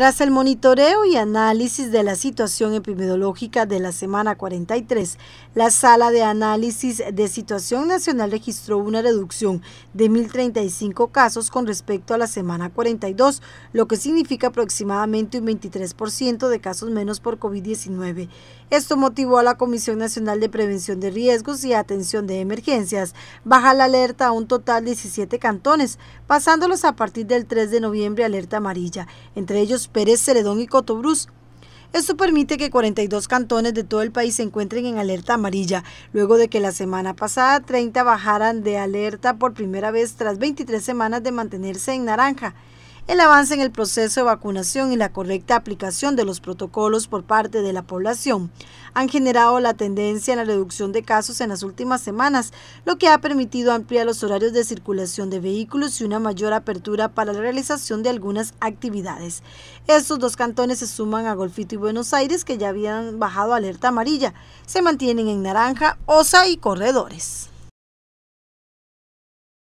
Tras el monitoreo y análisis de la situación epidemiológica de la semana 43, la Sala de Análisis de Situación Nacional registró una reducción de 1.035 casos con respecto a la semana 42, lo que significa aproximadamente un 23% de casos menos por COVID-19. Esto motivó a la Comisión Nacional de Prevención de Riesgos y Atención de Emergencias bajar la alerta a un total de 17 cantones, pasándolos a partir del 3 de noviembre alerta amarilla, entre ellos Pérez, Ceredón y Cotobruz. Esto permite que 42 cantones de todo el país se encuentren en alerta amarilla, luego de que la semana pasada 30 bajaran de alerta por primera vez tras 23 semanas de mantenerse en naranja. El avance en el proceso de vacunación y la correcta aplicación de los protocolos por parte de la población han generado la tendencia en la reducción de casos en las últimas semanas, lo que ha permitido ampliar los horarios de circulación de vehículos y una mayor apertura para la realización de algunas actividades. Estos dos cantones se suman a Golfito y Buenos Aires, que ya habían bajado alerta amarilla. Se mantienen en naranja, osa y corredores.